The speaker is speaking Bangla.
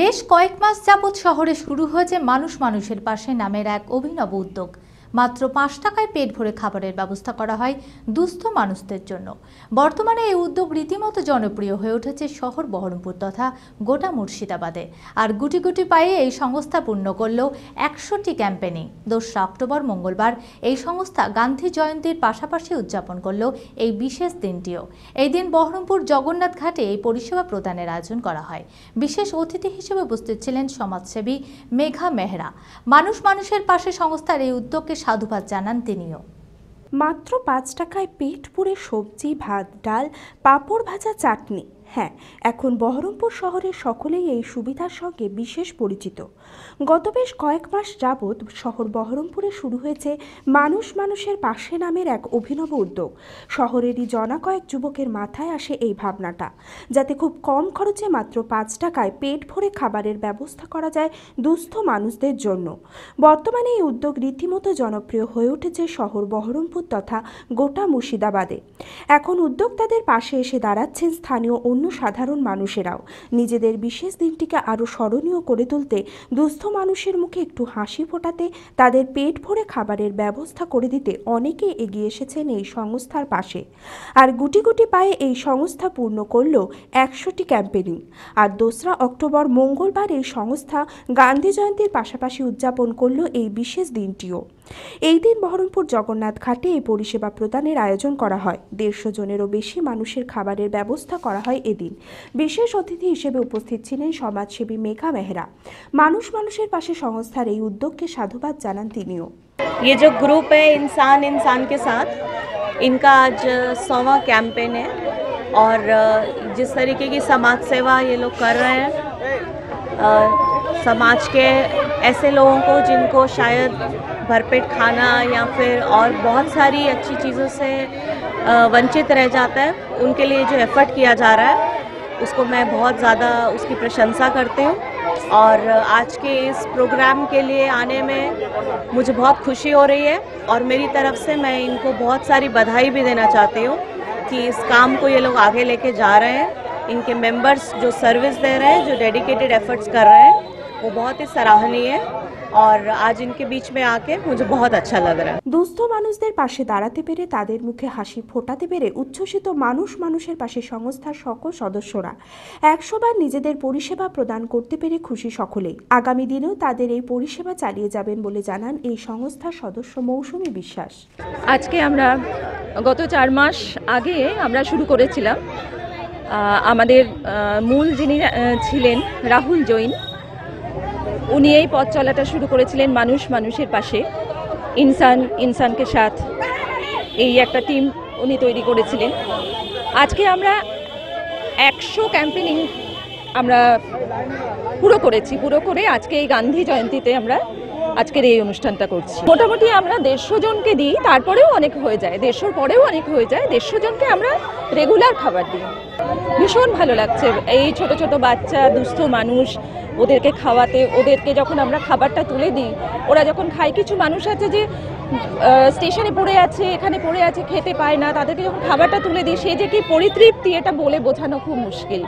বেশ কয়েক মাস যাবৎ শহরে শুরু হয়েছে মানুষ মানুষের পাশে নামের এক অভিনব উদ্যোগ মাত্র পাঁচ টাকায় পেট ভরে খাবারের ব্যবস্থা করা হয় দুস্থ মানুষদের জন্য বর্তমানে এই উদ্যোগ রীতিমতো জনপ্রিয় হয়ে উঠেছে শহর বহরমপুর তথা গোটা মুর্শিদাবাদে আর গুটি গুটি পায়ে এই সংস্থা পূর্ণ করল একশোটি ক্যাম্পেনিং দোসরা অক্টোবর মঙ্গলবার এই সংস্থা গান্ধী জয়ন্তীর পাশাপাশি উদযাপন করল এই বিশেষ দিনটিও এই দিন বহরমপুর জগন্নাথ ঘাটে এই পরিষেবা প্রদানের আয়োজন করা হয় বিশেষ অতিথি হিসেবে উপস্থিত ছিলেন সমাজসেবী মেঘা মেহরা মানুষ মানুষের পাশে সংস্থার এই উদ্যোগকে সাধুবাদ জানান তিনিও মাত্র পাঁচ টাকায় পেট পুরে সবজি ভাত ডাল পাঁপড় ভাজা চাটনি হ্যাঁ এখন বহরমপুর শহরের সকলেই এই সুবিধার সঙ্গে বিশেষ পরিচিত গত বেশ কয়েক মাস যাবৎ শহর বহরমপুরে শুরু হয়েছে মানুষ মানুষের পাশে নামের এক অভিনব উদ্যোগ শহরেরই জনা কয়েক যুবকের মাথায় আসে এই ভাবনাটা যাতে খুব কম খরচে মাত্র পাঁচ টাকায় পেট ভরে খাবারের ব্যবস্থা করা যায় দুস্থ মানুষদের জন্য বর্তমানে এই উদ্যোগ রীতিমতো জনপ্রিয় হয়ে উঠেছে শহর বহরমপুর তথা গোটা মুর্শিদাবাদে এখন উদ্যোক্তাদের পাশে এসে দাঁড়াচ্ছেন স্থানীয় অন্য সাধারণ মানুষেরাও নিজেদের বিশেষ দিনটিকে আরও স্মরণীয় করে তুলতে দুস্থ মানুষের মুখে একটু হাসি ফোটাতে তাদের পেট ভরে খাবারের ব্যবস্থা করে দিতে অনেকে এগিয়ে এসেছেন এই সংস্থার পাশে আর গুটি গুটি পায়ে এই সংস্থা পূর্ণ করল একশোটি ক্যাম্পেনিং আর দোসরা অক্টোবর মঙ্গলবার এই সংস্থা গান্ধী জয়ন্তীর পাশাপাশি উদযাপন করল এই বিশেষ দিনটিও এই দিন বহরমপুর জগন্নাথ ঘাটে এই পরিষেবা প্রদানের আয়োজন করা হয় দেড়শো জনেরও বেশি মানুষের খাবারের ব্যবস্থা করা হয় এদিন বিশেষ অতিথি হিসেবে উপস্থিত ছিলেন সমাজসেবী মেঘা মেহরা মানুষ মানুষের পাশে সংস্থার এই উদ্যোগকে সাধুবাদ জানান তিনিও ये जो ग्रुप है इंसान इंसान के साथ इनका आज सौवा कैंपेन है और जिस तरीके की समाज सेवा ये लोग कर रहे हैं समाज के ऐसे लोगों को जिनको शायद भरपेट खाना या फिर और बहुत सारी अच्छी चीज़ों से वंचित रह जाता है उनके लिए जो एफर्ट किया जा रहा है उसको मैं बहुत ज़्यादा उसकी प्रशंसा करती हूँ और आज के इस प्रोग्राम के लिए आने में मुझे बहुत खुशी हो रही है और मेरी तरफ से मैं इनको बहुत सारी बधाई भी देना चाहती हूँ कि इस काम को ये लोग आगे लेके जा रहे हैं इनके मेंबर्स जो सर्विस दे रहे हैं जो डेडिकेटेड एफर्ट्स कर रहे हैं वो बहुत ही सराहनीय है और आज इनके बीच में आके मुझे बहुत अच्छा लग रहा है দুস্থ মানুষদের পাশে দাঁড়াতে পেরে তাদের মুখে হাসি ফোটাতে পেরে উচ্ছ্বসিত মানুষ মানুষের পাশে সংস্থার সকল সদস্যরা একশোবার নিজেদের পরিষেবা প্রদান করতে পেরে খুশি সকলেই আগামী দিনেও তাদের এই পরিষেবা চালিয়ে যাবেন বলে জানান এই সংস্থার সদস্য মৌসুমী বিশ্বাস আজকে আমরা গত চার মাস আগে আমরা শুরু করেছিলাম আমাদের মূল যিনি ছিলেন রাহুল জৈন উনি এই পথ চলাটা শুরু করেছিলেন মানুষ মানুষের পাশে ইনসান ইনসানকে সাথ এই একটা টিম উনি তৈরি করেছিলেন আজকে আমরা একশো ক্যাম্পেনিং আমরা পুরো করেছি পুরো করে আজকে এই গান্ধী জয়ন্তীতে আমরা আজকের এই অনুষ্ঠানটা করছি মোটামুটি আমরা দেড়শো জনকে দিই তারপরেও অনেক হয়ে যায় দেড়শোর পরেও অনেক হয়ে যায় দেড়শো জনকে আমরা রেগুলার খাবার দিই ভীষণ ভালো লাগছে এই ছোট ছোট বাচ্চা দুস্থ মানুষ ওদেরকে খাওয়াতে ওদেরকে যখন আমরা খাবারটা তুলে দিই ওরা যখন খায় কিছু মানুষ আছে যে স্টেশনে পড়ে আছে এখানে পড়ে আছে খেতে পায় না তাদেরকে যখন খাবারটা তুলে দিই সে যে কি পরিতৃপ্তি এটা বলে বোঝানো খুব মুশকিল